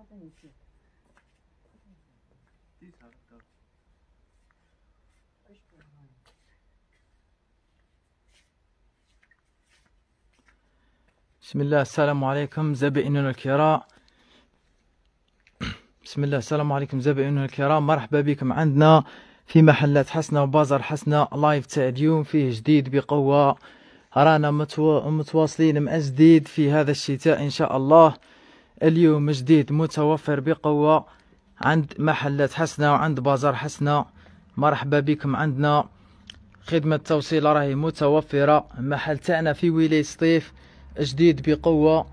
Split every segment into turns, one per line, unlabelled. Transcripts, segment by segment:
هذا نسيت ديت هذا ايش بسم الله السلام عليكم زبائننا الكرام بسم الله السلام عليكم زبائننا الكرام مرحبا بكم عندنا في محلات حسنة وبازار حسنة لايف تاع اليوم فيه جديد بقوة رانا متواصلين مع جديد في هذا الشتاء ان شاء الله اليوم جديد متوفر بقوة عند محلات حسنة وعند بازار حسنة مرحبا بكم عندنا خدمة توصيل راهي متوفرة محل تاعنا في ولاية سطيف جديد بقوة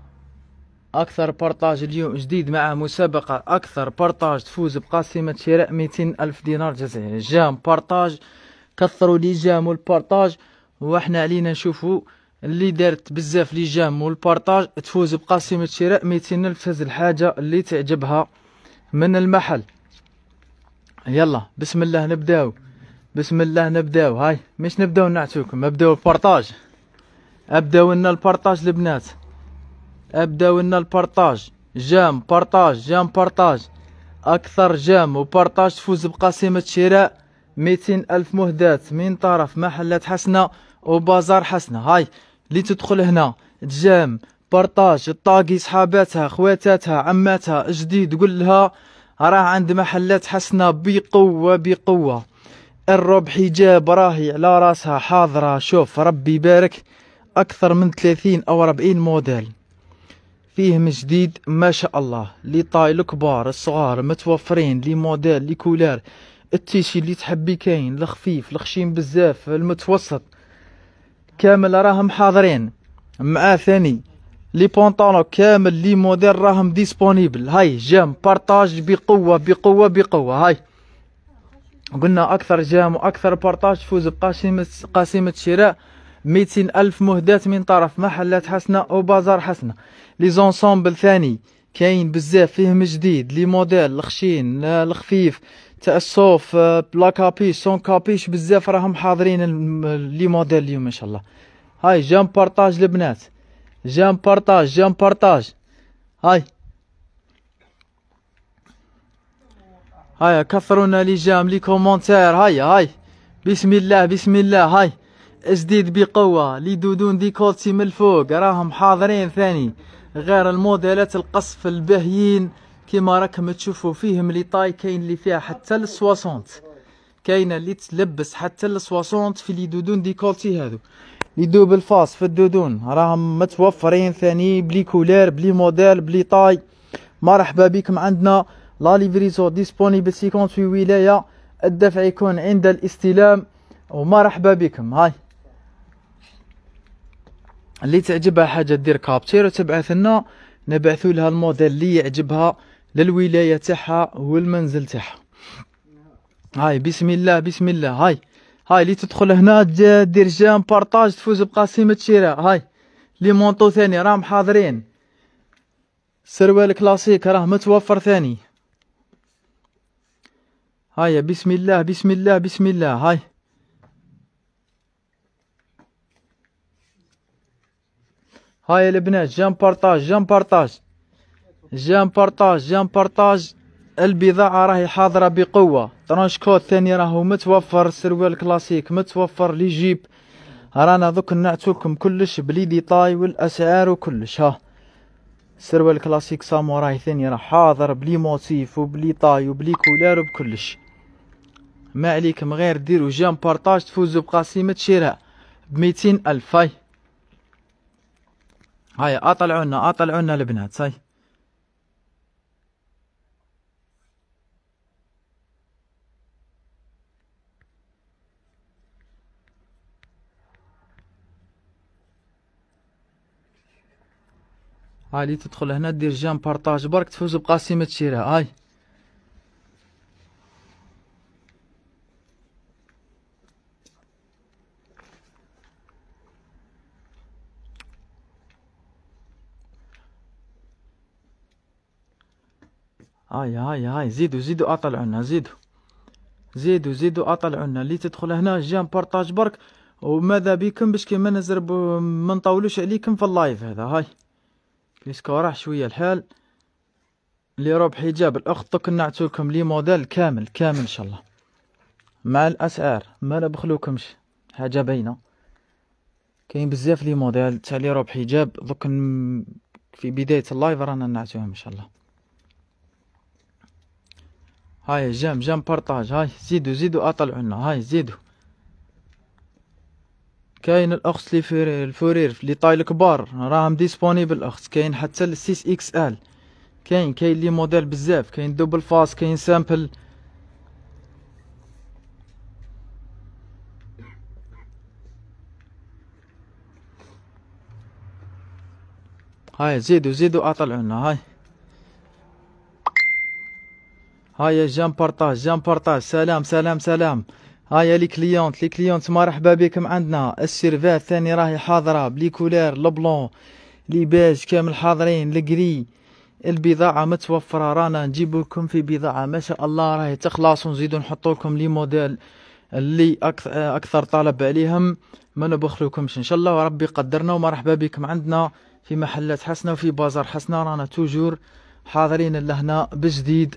أكثر بارطاج اليوم جديد مع مسابقة أكثر بارطاج تفوز بقاسمة شراء ميتين ألف دينار جزائري جام بارطاج كثروا لي جام والبارطاج وإحنا علينا نشوفوا اللي دارت بزاف لي جام والبارطاج تفوز بقاسمة شراء ميتين الف هز الحاجة اللي تعجبها من المحل يلا بسم الله نبداو بسم الله نبداو هاي مش نبداو نعتوكم ابداو البارطاج ابداو لنا البارطاج البنات ابداو لنا البارطاج جام بارطاج جام بارطاج اكثر جام وبارطاج تفوز بقاسمة شراء ميتين الف مهدات من طرف محلات حسنة وبازار حسنة هاي اللي تدخل هنا تجام بارطاج طاقي صحاباتها خواتاتها عماتها جديد قول لها راه عند محلات حسنه بقوه بقوه الربح جاب راهي على راسها حاضره شوف ربي يبارك اكثر من 30 او 40 موديل فيهم جديد ما شاء الله لي طاي الكبار الصغار متوفرين لي موديل لي كولار التيشي اللي تحبي كاين الخفيف الخشين بزاف المتوسط كامل راهم حاضرين مع ثاني لي بونطالون كامل لي موديل راهم ديسبونيبل هاي جام بارطاج بقوه بقوه بقوه هاي قلنا اكثر جام واكثر بارطاج فوز بقاسمه قاسمه شراء ميتين ألف مهدات من طرف محلات حسنة وبازار حسنة لي زونسومبل ثاني كاين بزاف فيهم جديد لي موديل الخشين الخفيف تاع الصوف آه، بلا كابي سون كابيش بزاف راهم حاضرين لي موديل اليوم ان شاء الله هاي جام بارطاج البنات جام بارطاج جام بارطاج هاي هاي كثرونا لي جام لي كومونتير هاي هاي بسم الله بسم الله هاي جديد بقوة لي دودون ديكولتي من الفوق راهم حاضرين ثاني غير الموديلات القصف الباهيين كيما راكم تشوفوا فيهم لي طاي كاين اللي فيها حتى ل 60 كاينه اللي تلبس حتى ل 60 في لي دودون ديكولتي هادو لي دوبل فاس في الدودون راهم متوفرين ثاني بلي كولير بلي موديل بلي طاي مرحبا بكم عندنا لا ليفريزو ديسپونيبل 58 ولايه الدفع يكون عند الاستلام ومرحبا بكم هاي اللي تعجبها حاجه دير كابتير وتبعث لنا نبعثوا لها الموديل اللي يعجبها للولايه تاعها والمنزل تاعها هاي بسم الله بسم الله هاي هاي اللي تدخل هنا دير جام بارطاج تفوز بقاسم شراء هاي لي مونطو ثاني راهم حاضرين سروال كلاسيك راه متوفر ثاني هاي بسم الله بسم الله بسم الله هاي هاي البنات جام بارطاج جام بارطاج جام بارطاج جام بارطاج البضاعة راهي حاضرة بقوة ترانش كود ثاني راهو متوفر سروال كلاسيك متوفر لي جيب رانا دوك نعتولكم كلش بلي ديطاي والاسعار وكلش ها سروال كلاسيك ساموراي ثاني راه حاضر بلي موتيف وبلي طاي وبلي كولار وبكلش ما عليكم غير ديروا جام بارطاج تفوزوا بقسيمة شراء بميتين ألف هاي هاي أطلعونا أطلعونا البنات هاي هاي تدخل هنا دير جام بارطاج برك تفوز بقاسمة شراء هاي هاي هاي هاي زيدو زيدو اطلعونا زيدو زيدو زيدو اطلعونا اللي تدخل هنا جام بارطاج برك وماذا بكم باش كيما نزرب ما نطولوش عليكم في اللايف هذا هاي يسكا راح شويه الحال لي روب حجاب الاخت دوك نعتولكم لكم لي موديل كامل كامل ان شاء الله مع الاسعار ما نبخلوكمش حاجه باينه كاين بزاف لي موديل تاع لي ربح حجاب دوك في بدايه اللايف رانا نعتوهم ان شاء الله هاي جام جام بارطاج هاي زيدو زيدو اطلعوا لنا هاي زيدو كاين الاخت لي فورير الفورير لي طايل كبار راهم ديسپونيبل اخت كاين حتى ل 6 اكس ال كاين كاين لي موديل بزاف كاين دوبل فاس كاين سامبل هاي زيدو زيدو اطلعونا هاي هاي جام بارطاج جام بارطاج سلام سلام سلام يا لي كليونت لي كليونت مرحبا بكم عندنا السيرفات الثاني راهي حاضره بلي كولير لبلون لي باج كامل حاضرين الكري البضاعة متوفرة رانا نجيب لكم في بضاعة ما شاء الله راهي تخلص ونزيدو نحطو لكم لي موديل اللي أكثر, أكثر طلب عليهم ما نبخلوكمش إن شاء الله وربي قدرنا ومرحبا بكم عندنا في محلات حسنة وفي بازار حسنة رانا توجور حاضرين لهنا بجديد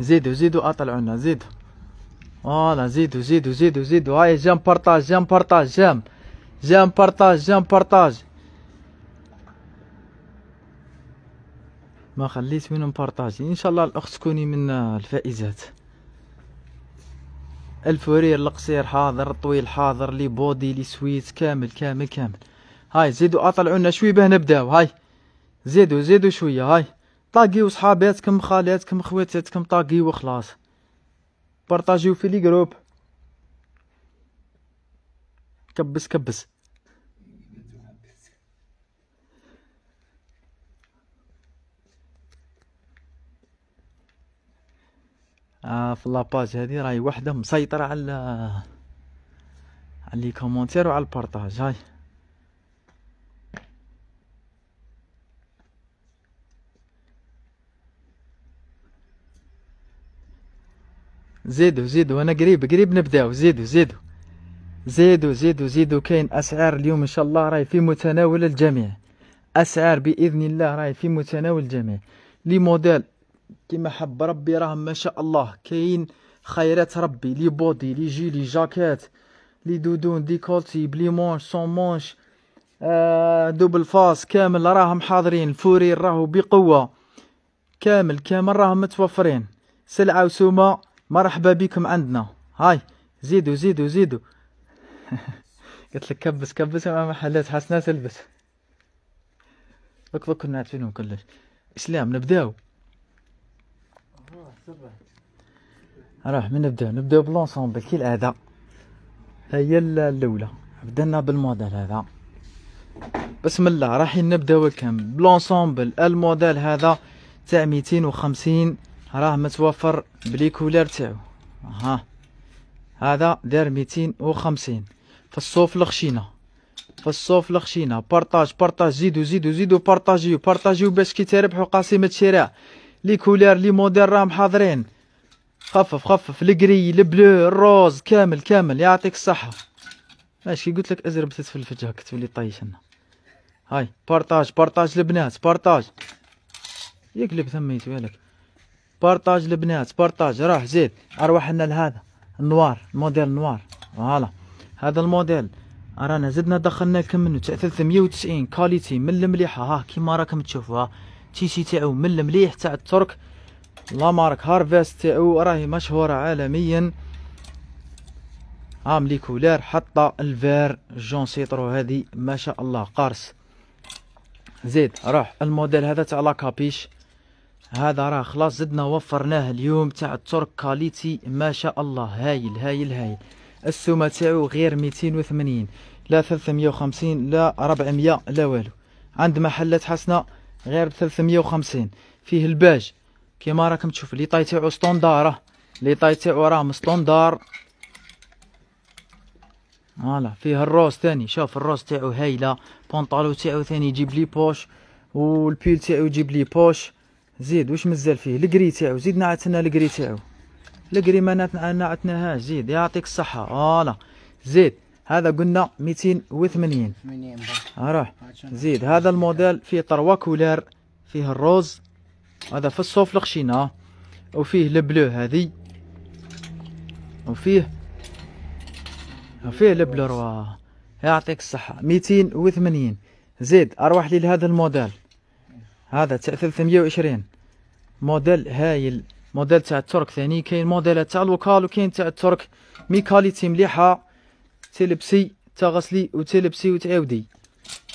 زيدوا زيدوا اطلعوا آه، لنا زيدوا فوالا زيدوا زيدوا زيدوا زيدوا هاي جام بارطاج جام بارطاج جام جام بارطاج جام بارطاج ما خليت منهم بارطاجي ان شاء الله الاخت تكوني من الفائزات الفورير القصير حاضر الطويل حاضر لي بودي لي سويت كامل كامل كامل هاي زيدوا اطلعوا آه، لنا شوي باه نبداو هاي زيدوا زيدوا شويه هاي طاقيو صحاباتكم خالاتكم خواتاتكم طاقيو وخلاص بارطاجيو في لي جروب كبس كبس آه في لاباج هذه راهي وحده مسيطره على على لي كومونتير وعلى البارطاج هاي زيدوا زيدوا انا قريب قريب نبداو زيدوا زيدوا زيدوا زيدوا زيدوا كاين اسعار اليوم ان شاء الله راهي في متناول الجميع اسعار باذن الله راهي في متناول الجميع لي موديل كما حب ربي راهم ما شاء الله كاين خيرات ربي لي بودي لي جيلي جاكيت لي دودون ديكولتي بلي مونش سون مونش آه دوبل فاس كامل راهم حاضرين الفورين راهو بقوه كامل كامل راهم متوفرين سلعه وسومه مرحبا بكم عندنا هاي زيدوا زيدوا زيدوا قلت لك كبس كبس ما محلات حسنا تلبس دوك كنا عارفينهم كلش اسلام نبداو راه من نبداو نبداو بلونسومبل كي العاده هي الاولى بدنا بالموديل هذا بسم الله رايحين نبداو الكامل بلونسومبل الموديل هذا تاع 250 راه متوفر بليكولار تاعو ها هذا دار ميتين وخمسين في الصوف الخشينه في الصوف الخشينه بارطاج بارطاج زيدو زيدو زيدو بارطاجيو بارطاجيو باش كي تربحوا قاسمه شراء لي كولار لي موديل راهم حاضرين خفف خفف الكري البلو الروز كامل كامل يعطيك الصحه اش كي قلت لك ازرب تتفل في وجهك تولي طيش هنا هاي بارطاج بارطاج البنات بارطاج يقلب ثم يتوالك بارطاج البنات بارطاج راه زيد ارواح لنا لهذا النوار الموديل النوار فوالا هذا الموديل رانا زدنا دخلنا كم منه تاع 390 كاليتي من المليحه ها كيما راكم تشوفوا ها تاعو من المليح تاع الترك لا مارك هارفيست تاعو راهي مشهوره عالميا عام لي كولار حتى الفير جون سيترو هذه ما شاء الله قارس زيد روح الموديل هذا تاع لا كابيش هذا راه خلاص زدنا وفرناه اليوم تاع الترك كاليتي ما شاء الله هايل هايل هايل السومة تاعو غير 280 لا 350 لا 400 لا والو عند محلات حسنة غير 350 فيه الباج كيما راكم تشوف لي طاي تاعو ستوندار لي طاي تاعو راه مستوندار فوالا فيه الروس ثاني شوف الروس تاعو هايله بونطالو تاعو ثاني يجيب لي بوش والبيل تاعو يجيب لي بوش زيد واش مازال فيه الكري تاعو زيدنا عتنا الكري تاعو الكري ما نعتناهاش زيد يعطيك الصحه فوالا زيد هذا قلنا ميتين وثمانين أروح زيد هذا الموديل فيه تروا كولار فيه الروز هذا في الصوف لخشينا وفيه البلو هذه وفيه وفيه البلو يعطيك الصحه ميتين وثمانين زيد اروح لي لهذا الموديل هذا تاع 320 موديل هايل موديل تاع الترك ثاني كاين موديل تاع الوكال وكاين تاع الترك ميكاليتي مليحه تلبسي تغسلي وتلبسي وتعاودي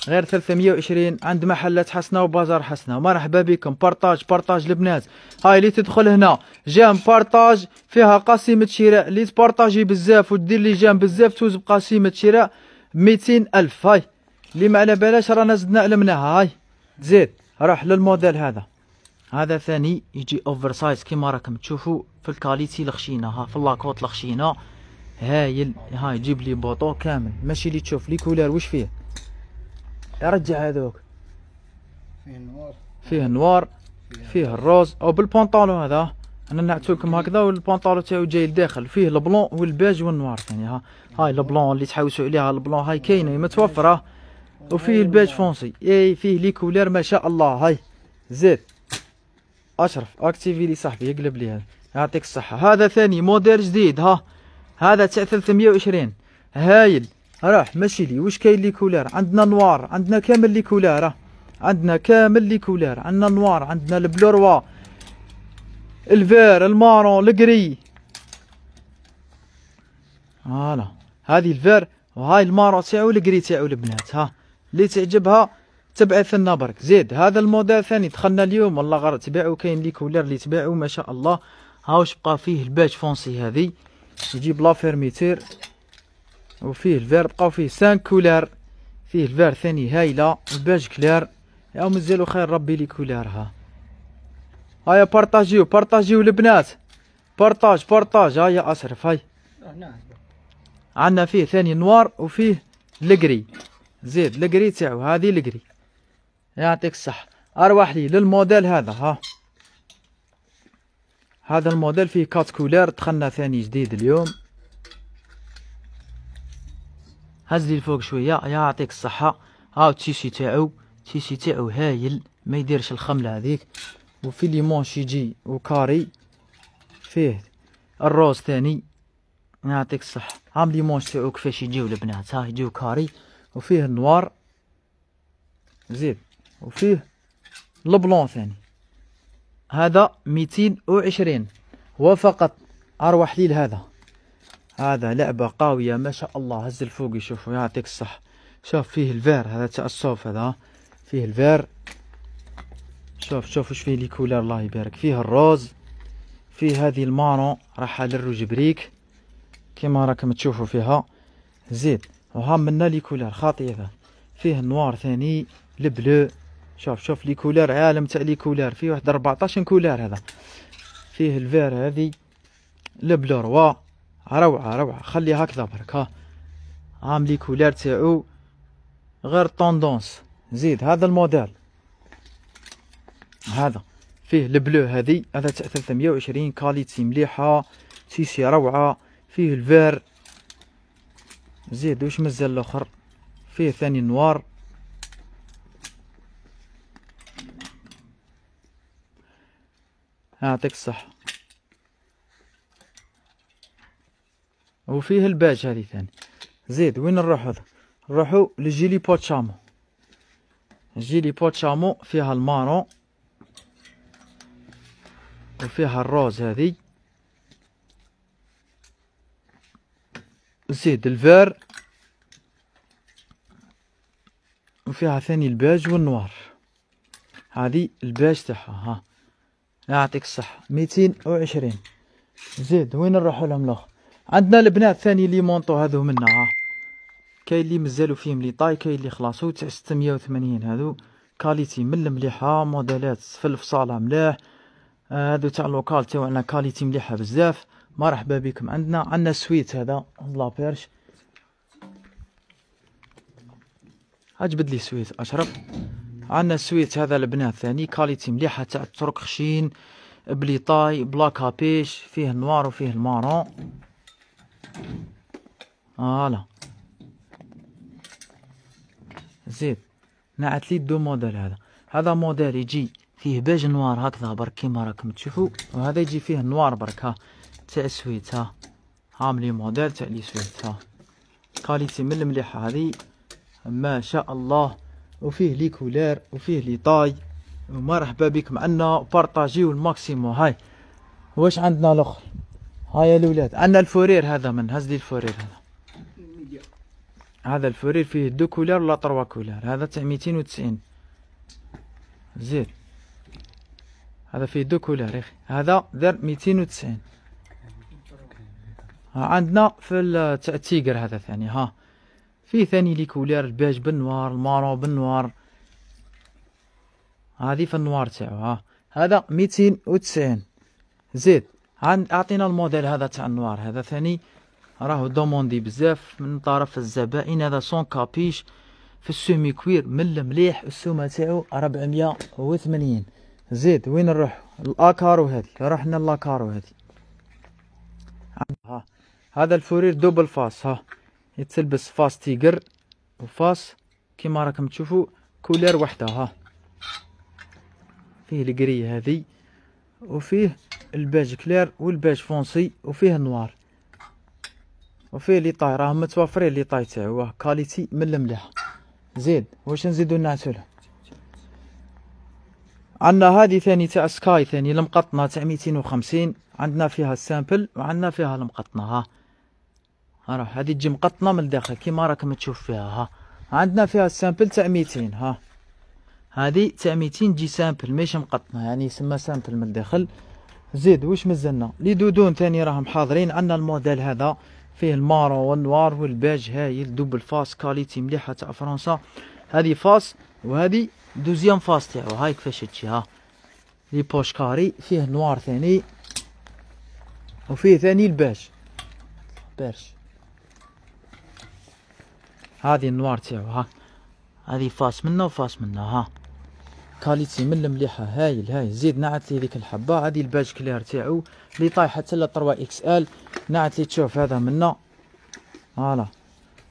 غير 320 عند محلات حسنه وبازار حسنه مرحبا بكم بارطاج بارطاج البنات هاي اللي تدخل هنا جام بارطاج فيها قسيمه شراء اللي تبارطاجي بزاف ودير لي جام بزاف توز بقسيمه شراء 200 الف هاي اللي ما على بلاش رانا زدنا علمناها هاي زيد راح للموديل هذا هذا ثاني يجي اوفر سايز كيما راكم تشوفوا في الكاليتي الخشينه ها في لاكوت الخشينه هايل ها يجيب لي بوطو كامل ماشي اللي تشوف لي كولار واش فيه رجع هذوك فيه نوار فيه فيه الروز او بالبونطالون هذا انا نعتو لكم هكذا والبونطالون تاعو جاي لداخل فيه البلون والباج والنوار ثاني ها هاي البلون اللي تحوسوا عليها البلون هاي كاينه متوفره وفيه البيج أيوة. فونسي اي فيه لي كولير ما شاء الله هاي زيد اشرف اكتيفي لي صاحبي يقلب لي هذا يعطيك الصحه هذا ثاني موديل جديد ها هذا تاع 320 هايل راح ماشي لي واش كاين لي كولير عندنا نوار عندنا كامل لي كولير عندنا كامل لي كولير عندنا نوار عندنا البلوروا الفير المارون الكري فوالا هذه الفير وهاي المارون تاعو الكري تاعو البنات ها اللي تعجبها تبعث لنا برك زيد هذا الموديل ثاني دخلنا اليوم والله غير تباعو كاين لي كولير اللي تباعو ما شاء الله هاوش بقى فيه الباج فونسي هذه يجيب لا فيرميتير وفيه الفير بقاو فيه سان كولير فيه الفير ثاني هايله الباج كلير يا مزالو خير ربي لي ها هيا بارطاجيو بارطاجيو البنات بارطاج بارطاج هيا اشرف هاي آه، نعم. عندنا فيه ثاني نوار وفيه لقري زيد لقري تاعو هذه لقري يعطيك الصحة اروح لي للموديل هذا ها هذا الموديل فيه كات كولار دخلنا ثاني جديد اليوم هز لي الفوق شوية يعطيك الصحة هاو التيشي تاعو التيشي تاعو هايل ما يديرش الخملة هذيك وفي ليمونش يجي وكاري فيه الروز ثاني يعطيك الصحة لي ليمونش تاعو كيفاش يجيو البنات ها يجيو كاري وفيه النوار زيد وفيه البلون ثاني هذا ميتين وعشرين هو فقط اروح ليل هذا هذا لعبة قاويه ما شاء الله هز الفوق يشوفوا يعطيك الصح شوف فيه الفير هذا تاع الصوف هذا فيه الفير شوف شوف واش فيه ليكولر الله يبارك فيه الروز فيه هذه المارون راح للروج بريك كيما راكم تشوفوا فيها زيد وها منا لي كولار خطيفه فيه نوار ثاني البلو شوف شوف لي كولار عالم تاع لي كولار فيه واحد 14 كولار هذا فيه الفير هذه البلو روا روعه روعه خليها هكذا برك ها عام لي كولار تاعو غير طوندونس زيد هذا الموديل هذا فيه البلو هذه هذا تاع 320 كاليتي مليحه سيسي روعه فيه الفير زيد واش مازال الاخر فيه ثاني نوار آه، يعطيك الصح وفيه الباج هذه ثاني زيد وين نروحو نروحو لجيلي بوتشامو جيلي بوتشامو فيها المارون وفيها الروز هذه زيد الفار وفيها ثاني الباج والنوار هذه الباج تاعها ها يعطيك الصحة ميتين وعشرين زيد وين نروحو لهم لوخ عندنا البنات ثاني لي مونطو هذو منا ها كاين لي مزالو فيهم لي طاي كاين لي خلاصو تسع ستمية وثمانين هذو كاليتي من المليحة موديلات في الفصالة ملاح آه، هذو تاع لوكال تاعنا كاليتي مليحة بزاف مرحبا بكم عندنا عندنا سويت هذا لا بيرش عجبت لي سويت اشرب عندنا سويت هذا البنات ثاني كاليتي مليحه تاع الترك خشين بلي طاي بلاك كابيش فيه النوار وفيه المارون فوالا زيد نعت لي دو موديل هذا هذا موديل يجي فيه بيج نوار هكذا برك كيما راكم تشوفوا وهذا يجي فيه نوار برك ها تاع السويت ها ملي موديل تاع لي سويت ها كاليتي من المليحه هذه ما شاء الله وفيه لي كولير وفيه لي طاي ومرحبا بك معنا بارطاجيو الماكسيمو هاي واش عندنا الاخر هاي يا الاولاد عندنا الفورير هذا من هز لي الفورير هذا هذا الفورير فيه دو كولير ولا تروا كولير هذا تاع ميتين زيد هذا فيه دو كولير اخي هذا دار ميتين ها عندنا في التيجر هذا ثاني ها فيه ثاني ليكولير البيج بالنوار المارو بالنوار هذه في النوار تاعو ها هذا ميتين وتسعين زيد عند اعطينا الموديل هذا تاع النوار هذا ثاني راهو دوموندي بزاف من طرف الزبائن هذا سون كابيش في السومي كوير من المليح السومه تاعو 480 زيد وين نروح الاكارو هذه رحنا لاكارو هذه ها هذا الفورير دوبل فاس ها يتلبس فاس تيجر وفاس كيما راكم تشوفوا كولير وحده ها فيه القرية هذه وفيه الباج كلير والباج فونسي وفيه النوار وفيه لي طاي راه متوفرين لي طاي تاعو كاليتي من الملاح زيد واش نزيدو نعسوله عندنا هذه ثاني تاع سكاي ثاني المقطنه تاع 250 عندنا فيها السامبل وعندنا فيها المقطنه ها راه هذه تجي مقطنه من الداخل كيما راكم تشوف فيها ها عندنا فيها السامبل تاع 200 ها هذه تاع 200 تجي سامبل ماشي مقطنه يعني يسمى سامبل من الداخل زيد واش مازلنا لي دودون ثاني راهم حاضرين عندنا الموديل هذا فيه المارون والنوار والباج هايل دوبل فاس كاليتي مليحه تاع فرنسا هذه فاس وهذه دوزيام فاس تاعو هاي كيفاش تجي ها لي بوش كاري فيه نوار ثاني وفيه ثاني الباج باش هذه النوار تاعو ها هذه فاس منه وفاس منه ها كاليتي من المليحه هايل هاي زيد نعت لي ذيك الحبه هذه الباج كلير تاعو لي طايح حتى لطروا 3 اكس ال نعت لي تشوف هذا منه فوالا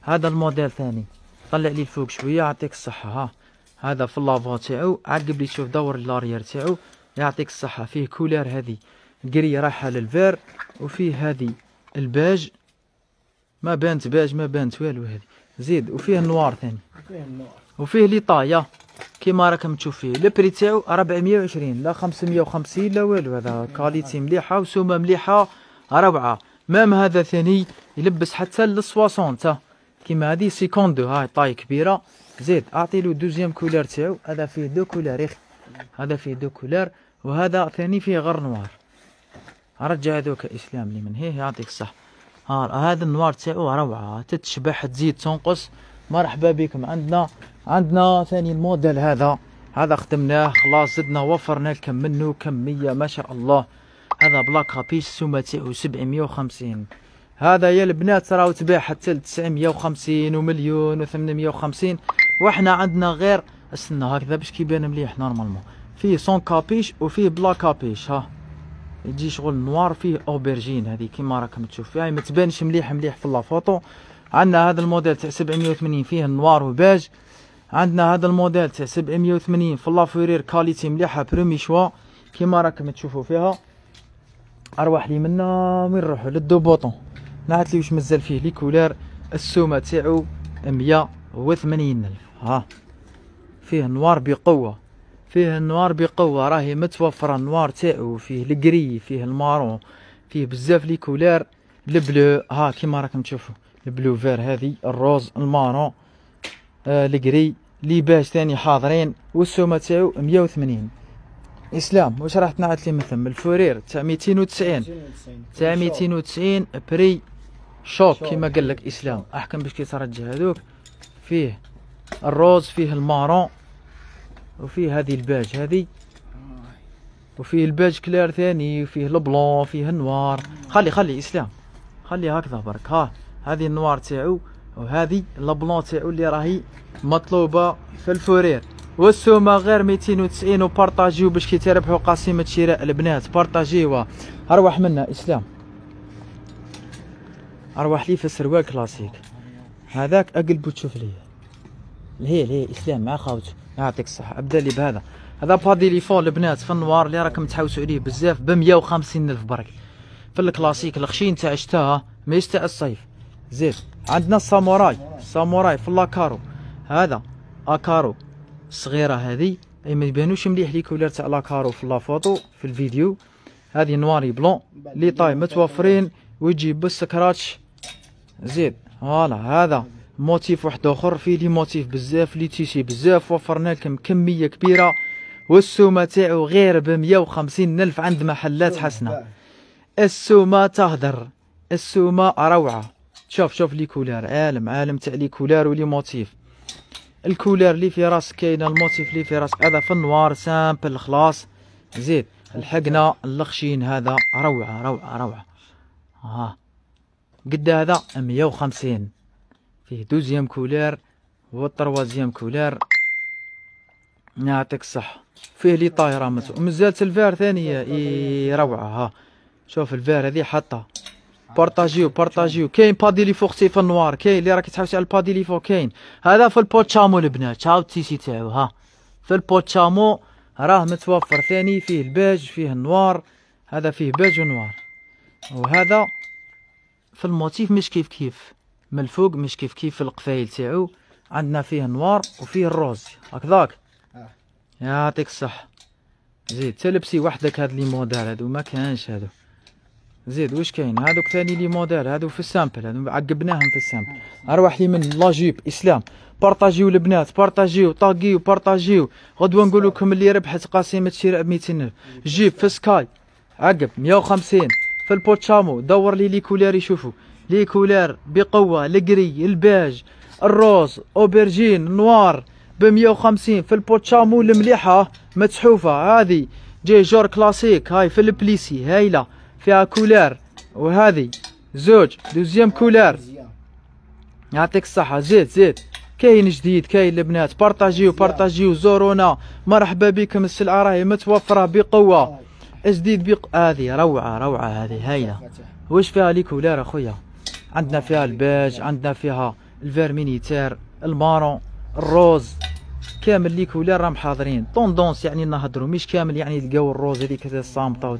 هذا الموديل ثاني طلع لي الفوق شويه يعطيك الصحه ها هذا في اللافو تاعو عقب لي تشوف دور اللارير تاعو يعطيك الصحه فيه كولير هذه قري رايحه للفير وفيه هذه الباج ما بانت باج ما بانت والو هذه زيد وفيه النوار ثاني وفيه لي طايا كيما راكم تشوف فيه لو بري تاعو 420 لا 550 لا والو هذا كاليتي مليحه وسومه مليحه روعه مام هذا ثاني يلبس حتى ل 60 كيما هذه 52 هاي طاي كبيره زيد اعطي له دوزيام كولار تاعو هذا فيه دو كولار اخي هذا فيه دو كولار وهذا ثاني فيه غر نوار رجع هذوك اسلام لي من هيه يعطيك الصح هذا النوار تاعو روعه تتشبح تزيد تنقص مرحبا بكم عندنا عندنا ثاني الموديل هذا هذا خدمناه خلاص زدنا وفرنا لكم منه كميه ما شاء الله هذا بلاك هابيش السومه تاعو 750 هذا يا البنات راهو تباع حتى ل 950 ومليون و850 وحنا عندنا غير استنى هكذا باش كيبان مليح نورمالمون فيه سون كابيش وفيه بلا كابيش ها يجي شغل نوار فيه اوبرجين هذه كيما راكم تشوف فيها يعني ما تبانش مليح مليح في لافوطو عندنا هذا الموديل تاع 780 فيه النوار وباج عندنا هذا الموديل تاع 780 في لافورير كاليتي مليحه برومي شوا كيما راكم تشوفوا فيها ارواح لي منا وين نروحوا للدو بوطون نعت لي واش مازال فيه لي كولور السومه تاعو 180000 ها فيه نوار بقوه فيه النوار بقوه راهي متوفره النوار تاعو فيه الكري فيه المارون فيه بزاف لي كولار البلو ها كيما راكم تشوفوا البلو فير هذه الروز المارون آه الكري لي باش تاني حاضرين والسومه تاعو 180 اسلام واش راح تنعت لي من ثم الفورير تاع 290 تاع 290 بري شوك كيما قال لك اسلام احكم باش كي ترجع هذوك فيه الروز فيه المارون وفيه هذه الباج هذه وفيه الباج كلير ثاني وفيه البلون فيه النوار خلي خلي اسلام خلي هكذا برك ها هذه النوار تاعو وهذه البلون تاعو اللي راهي مطلوبه في الفورير والسومة غير 290 وبارطاجيو باش كي تربحوا قسيمة شراء البنات بارطاجيوها أرواح منا إسلام أرواح لي في السروال كلاسيك هذاك اقلبو تشوف ليه لهيه لهيه إسلام مع خاوتو يعطيك الصحة ابدا لي بهذا هذا باديليفون البنات في النوار اللي راكم تحوسوا عليه بزاف ب 150 الف برك في الكلاسيك الخشين تاع الشتاء ماشي تاع الصيف زيد عندنا الساموراي الساموراي في لاكارو هذا اكارو الصغيره هذه اي ما يبانوش مليح لي كولير تاع لاكارو في لافوتو في الفيديو هذه نواري بلون لي طاي متوفرين ويجي بالسكراتش زيد فوالا هذا موتيف واحد اخر فيه لي موتيف بزاف لي تيشي بزاف وفرنا لكم كميه كبيره والسومه تاعو غير ب 150 الف عند محلات حسنه السومه تهدر السومه روعه شوف شوف لي كولار عالم عالم تاع لي كولار ولي موتيف الكولار اللي في راس كاينه الموتيف اللي في راس هذا في النوار سامبل خلاص زيد الحقنا اللخشين هذا روعه روعه روعه ها آه. قد هذا 150 فيه دوزيام كولار تروازيام كولار يعطيك الصحة فيه لي طايرة مازالت الفار ثانية اي روعة ها شوف الفار هذه حاطة بارطاجيو بارطاجيو كاين بادي لي فوق سيف النوار كاين اللي راك تحوس على البادي لي فوق كاين هذا في البوتشامو البنات هاو التيسي تاعو ها في البوتشامو راه متوفر ثاني فيه الباج فيه النوار هذا فيه باج ونوار وهذا في الموتيف مش كيف كيف من الفوق مش كيف كيف القفايل تاعو عندنا فيه نوار وفيه الروز هكذاك آه. يعطيك الصحة زيد تلبسي وحدك هاد لي موديل هادو ما كانش هادو زيد واش كاين هادوك ثاني لي موديل هادو في السامبل هادو عقبناهم في السامبل ارواح لي من لا اسلام بارطاجيو البنات بارطاجيو طاقيو بارطاجيو غدوه نقول لكم اللي ربحت قاسمة شراء ب 200000 جيب في سكاي عقب 150 في البوتشامو دور لي لي كولير يشوفوا لي كولار بقوه لقري الباج الروز اوبرجين نوار ب 150 في البوتشامو المليحه متحوفه هذه جي جور كلاسيك هاي في البليسي هايله فيها كولار وهذه زوج دوزيام كولار يعطيك الصحه زيد زيد كاين جديد كاين البنات بارطاجيو بارطاجيو زورونا مرحبا بكم السلعه راهي متوفره بقوه جديد بق هذه روعه روعه هذه هايله واش فيها لي ولا اخويا عندنا فيها الباج عندنا فيها الفيرمينيتير المارون الروز كامل لي كولير راهم حاضرين طوندونس يعني نهضروا مش كامل يعني تلقاو الروز هذيك الصامطه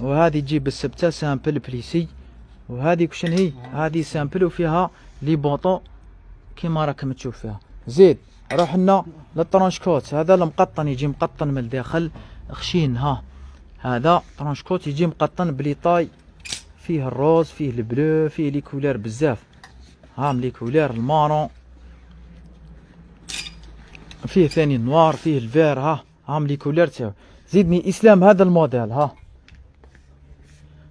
وهذه تجيب السبته سامبل بليسي وهذيك شنو هي هذه سامبل وفيها لي بوطو كيما راكم تشوف فيها زيد رحنا للترونش كوت هذا المقطن يجي مقطن من الداخل خشين ها هذا كوت يجي مقطن بلي طاي فيه الروز فيه البلو فيه لي كولور بزاف هام لي كولور المارون فيه ثاني نوار فيه الفير ها هام لي كولور تاعو زيدني اسلام هذا الموديل ها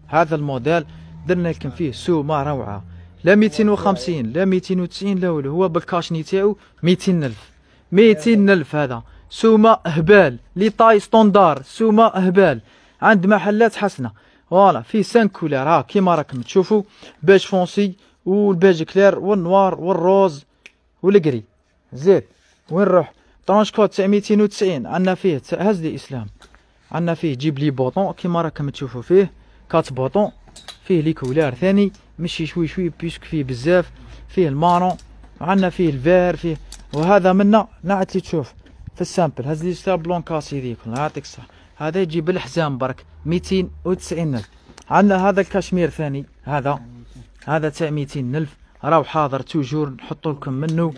هذا الموديل درنا لكم فيه سومه روعه لا 250 لا 290 لا والو هو بالكاشني تاعو 200000 200000 هذا سومه هبال لي طاي ستوندار سومه هبال عند محلات حسنه فوالا فيه سان كولير ها كيما راكم تشوفوا بيج فونسي والبيج كلير والنوار والروز والقري زيد وين نروح طرونش كود 990 عندنا فيه هز لي اسلام عندنا فيه جيب لي بوطون كيما راكم تشوفوا فيه كات بوطون فيه لي كولار ثاني مشي شوي شوي بيسك فيه بزاف فيه المارون عندنا فيه الفير فيه وهذا منا نعت لي تشوف في السامبل هز لي ستار بلون كاسي ذيك الله يعطيك الصحه هذا يجي بالحزام برك 290 الف عندنا هذا الكشمير ثاني هذا هذا تاع 200 الف راهو حاضر توجور نحطو لكم منه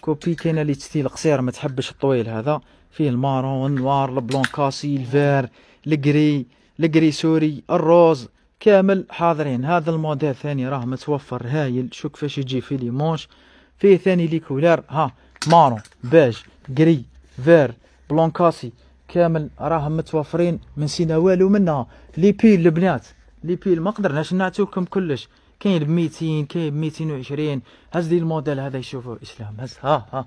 كوبي كاينه اللي تستيل قصير ما تحبش الطويل هذا فيه المارون النوار البلون كاسي الفير الجري الجري سوري الروز كامل حاضرين هذا الموديل ثاني راه متوفر هايل شو كيفاش يجي في ليمونش فيه ثاني لي كولار ها مارون بيج جري فير بلون كاسي كامل راهم متوفرين من سينا والو منها لي بيل البنات لي بيل ما قدرناش نعطيوكم كلش كاين ب 200 كاين ب 220 هز لي الموديل هذا يشوفوه اسلام هز ها ها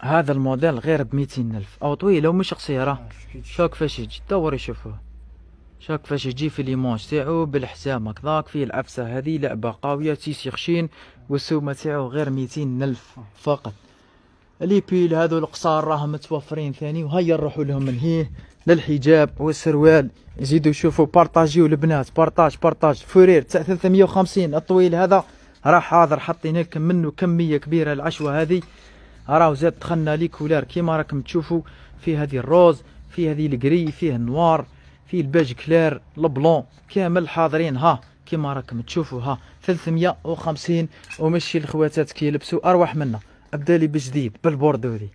هذا الموديل غير ب 200 الف او او مش قصيره آه، شو كيفاش يجي دور يشوفوه شو كيفاش يجي في ليمونج تاعو بالحزام هكذاك فيه العفسه هذه لعبه قاويه تيسي خشين والسومه تاعو غير 200 الف آه. فقط لي بيل هذو القصار راهم متوفرين ثاني وهيا نروحوا لهم من هي للحجاب والسروال زيدو شوفو بارطاجيو البنات بارطاج بارطاج فرير 350 الطويل هذا راه حاضر حطينا لكم منه كميه كبيره العشوه هذه راهو زاد دخلنا لي كولار كيما راكم تشوفوا في هذه الروز في هذه الجري فيه النوار فيه البيج كلير البلون كامل حاضرين ها كيما راكم تشوفوا ها 350 ومشي الخواتات يلبسوا اروح منا ابدا لي بجديد بالبوردو هذي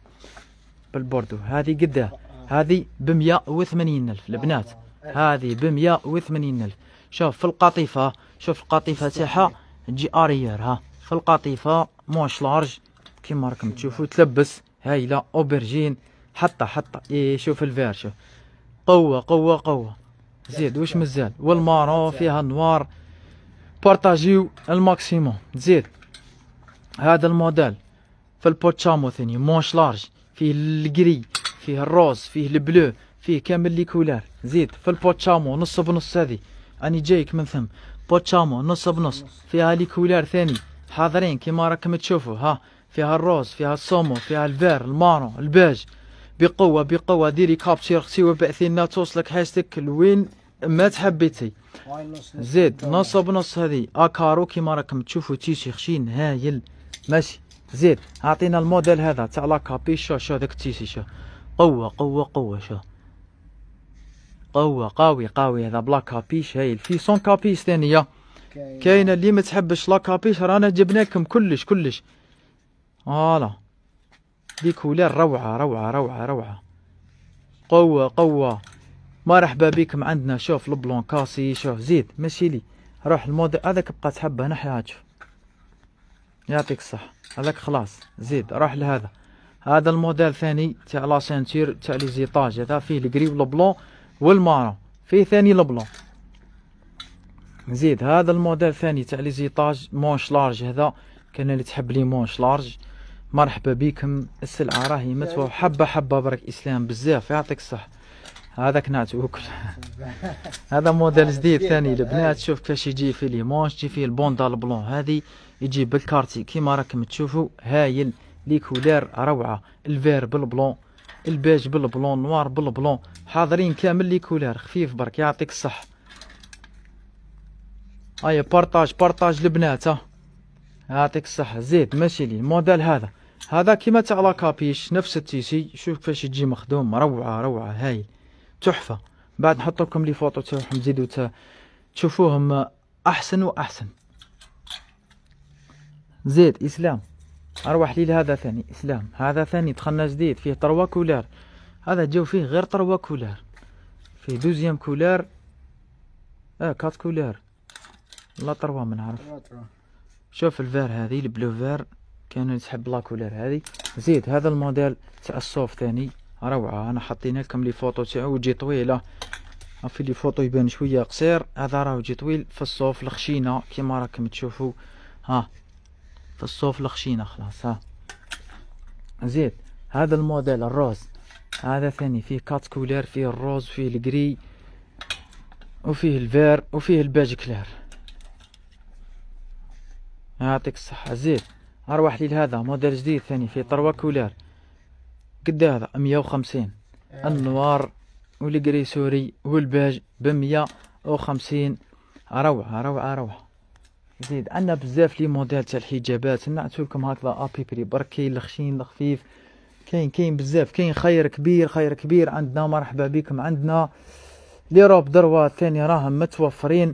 بالبوردو هذه قدها هذه ب 180 الف البنات هذه ب 180 الف شوف في القطيفه شوف القطيفه تاعها تجي اريير ها في القطيفه موش لارج كيما راكم تشوفوا تلبس هايله اوبرجين حطه حطه اي شوف الفير شوف قوه قوه قوه زيد واش مازال والمارو فيها نوار بارطاجيو الماكسيموم زيد هذا الموديل في البوتشامو ثاني مونش لارج فيه الجري فيه الروز فيه البلو فيه كامل لي كولار زيد البوتشامو نص بنص هذي اني جايك من ثم بوتشامو نص بنص فيها لي كولار ثاني حاضرين كيما راكم تشوفوا ها فيها الروز فيها الصومو فيها الفير المارون الباج بقوه بقوه ديري كابتشير اختي وبعثي لنا توصلك حاجتك لوين ما تحبيتي زيد نص بنص هذي اكارو كيما راكم تشوفوا تيشي خشين هايل ماشي زيد اعطينا الموديل هذا تاع لاكابي شو شو هذاك التيسي شو قوة قوة قوة شو قوة قوي قوي هذا بلا كابيش هايل في سون كابيش ثانية كاينة اللي ما تحبش لا كابيش رانا جبناكم كلش كلش فوالا دي كولير روعة روعة روعة روعة قوة قوة مرحبا بكم عندنا شوف البلون كاسي شوف زيد ماشي لي روح الموديل هذاك بقى تحبه نحيا شوف يعطيك الصح هذاك خلاص زيد روح لهذا هذا الموديل ثاني تاع لا سانتير تاع لي زيطاج هذا فيه الكري والبلون والمارون فيه ثاني البلون زيد هذا الموديل ثاني تاع لي زيطاج مونش لارج هذا كان اللي تحب لي مونش لارج مرحبا بكم السلعة راهي متوا حبة حبة برك اسلام بزاف يعطيك الصح هذاك وكل هذا موديل جديد ثاني البنات شوف كيفاش يجي فيه لي مونش يجي فيه البوندا البلون هذه يجي بالكارتي كيما راكم تشوفوا هايل لي كولير روعه الفير بالبلون البيج بالبلون نوار بالبلون حاضرين كامل لي كولير خفيف برك يعطيك الصح هاي بارطاج بارطاج البنات ها يعطيك الصح زيد ماشي لي الموديل هذا هذا كيما تاع لاكابيش نفس التيسي شوف كيفاش يجي مخدوم روعه روعه هاي تحفه بعد نحط لكم لي فوتو تاعهم تزيدوا تشوفوهم احسن واحسن زيد اسلام اروح لي لهذا ثاني اسلام هذا ثاني دخلنا جديد فيه تروا كولار هذا جو فيه غير تروا كولار فيه دوزيام كولار اه كات كولار لا تروا ما نعرف شوف الفير هذه البلو فير كانوا تحب لا كولار هذه زيد هذا الموديل تاع الصوف ثاني روعه انا حطينا لكم لي فوتو تاعو وجي طويله في لي فوتو يبان شويه قصير هذا راه يجي طويل في الصوف الخشينه كيما راكم تشوفوا ها في الصوف لخشينا خلاص ها زيد هذا الموديل الروز هذا ثاني فيه كات كولير فيه الروز فيه الجري وفيه الفير وفيه الباج كلير يعطيك الصحة زيد اروح لي لهذا موديل جديد ثاني فيه طروا كولير قد إيه هذا مية وخمسين آه. النوار والجري سوري والباج بمية وخمسين روعة روعة روعة زيد عندنا بزاف لي موديل تاع الحجابات نعطيو لكم هكذا بري برك كاين الخشين الخفيف كاين كاين بزاف كاين خير كبير خير كبير عندنا مرحبا بكم عندنا لي روب دروا ثاني راهم متوفرين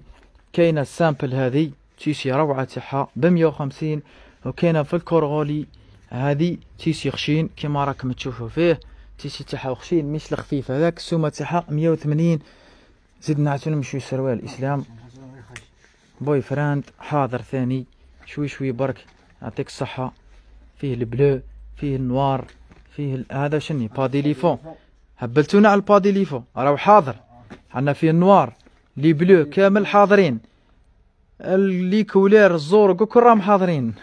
كاينه السامبل هذه تيشي روعه تاعها ب 150 وكاينه في الكورغولي هذه تيشي خشين كيما راكم تشوفوا فيه تيشي تاعها خشين مش الخفيف هذاك السومه تاعها 180 زيد نعتو شويه سروال الاسلام بوي فراند حاضر ثاني شوي شوي برك يعطيك الصحة فيه البلو فيه النوار فيه هذا شني بادي ليفو هبلتونا على البادي ليفو راهو حاضر عندنا فيه النوار لي بلو كامل حاضرين لي كولير الزورق وكل راهم حاضرين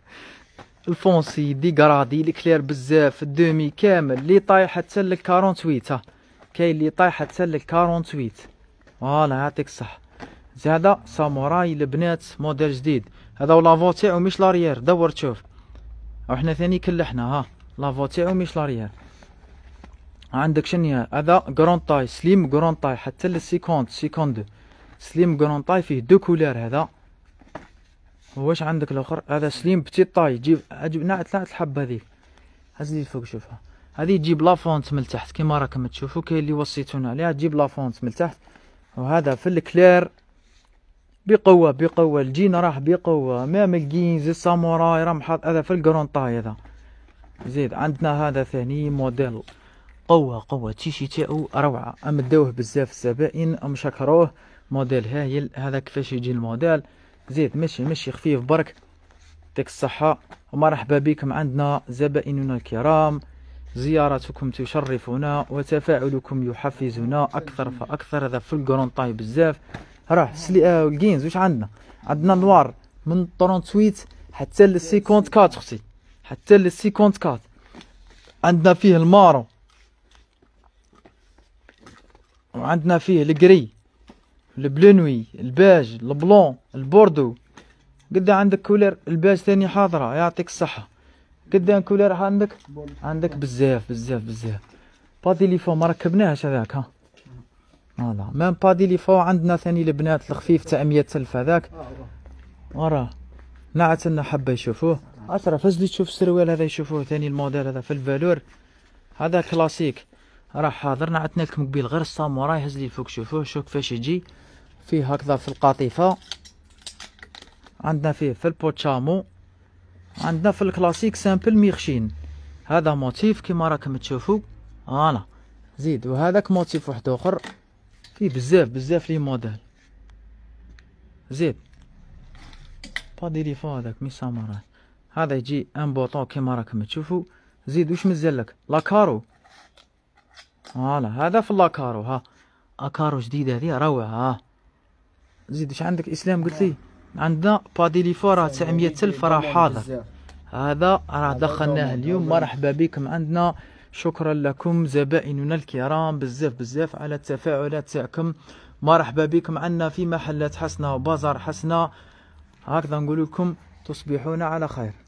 الفونسي دي لي الكلير بزاف الدومي كامل لي طايح حتى للكارونتويت ها كاين لي طايح حتى للكارونتويت فوالا يعطيك الصحة زادا ساموراي البنات موديل جديد هذا هو لافو تاعو ميش لاريير دور تشوف او حنا ثاني كلحنا ها لافو تاعو ميش لاريير عندك شنيا هذا غرون طاي سليم غرون طاي حتى للسيكوند سيكوند سليم غرون طاي فيه دو كولار هذا واش عندك الاخر هذا سليم بتي طاي جيب اجيب نعت نعت الحبه هذيك هز لي الفوق شوفها هذه تجيب لافونت من تحت كيما راكم تشوفوا كاين اللي وصيتونا عليها تجيب لافونت من تحت وهذا في الكلير بقوه بقوه الجين راح بقوه مام الجينز الساموراي راه محط هذا في الكرونطاي هذا زيد عندنا هذا ثاني موديل قوه قوه تيشي تاعو روعه امدوه بزاف السبائن ام شكروه موديل هايل هذا كيفاش يجي الموديل زيد ماشي ماشي خفيف برك يعطيك الصحه ومرحبا بكم عندنا زبائننا الكرام زيارتكم تشرفنا وتفاعلكم يحفزنا اكثر فاكثر هذا في الكرونطاي بزاف راه سلي آه، الجينز واش عندنا عندنا نوار من 38 حتى ل 54 اختي حتى ل 54 عندنا فيه المارو وعندنا فيه الجري البلونوي الباج البلون البوردو قد عندك كولر الباج ثاني حاضره يعطيك الصحه قد كولر عندك عندك بزاف بزاف بزاف بادي لي ما ركبناهش هذاك ها فوالا ميم با دي لي فو عندنا ثاني البنات الخفيف تاع 100 الف هذاك آه، وراه نعت لنا حبه يشوفوه اشرف هز تشوف السروال هذا يشوفوه ثاني الموديل هذا في الفالور هذا كلاسيك راه حاضر نعتنا لكم قبيل غير الساموراي هز لي الفوق شوفوه شوف كيفاش يجي فيه هكذا في القاطيفه عندنا فيه في البوتشامو عندنا في الكلاسيك سامبل ميخشين هذا موتيف كيما راكم تشوفوا انا زيد وهذاك موتيف واحد اخر فيه بزاف بزاف لي موديل زيد با ديليفون هذاك مي سامارا هذا يجي ان بوطون كيما راكم تشوفوا زيد واش مزال لك لاكارو فوالا هذا في لاكارو ها اكارو آه، جديده هذه روعه ها زيد واش عندك اسلام قلت لي عندنا با ديليفون راه 900 الف راه حاضر هذا راه دخلناه اليوم مرحبا بكم عندنا شكرا لكم زبائننا الكرام بزاف بزاف على التفاعلات تاعكم مرحبا بكم عنا في محلات حسنة وبازار حسنة هكذا نقول لكم تصبحون على خير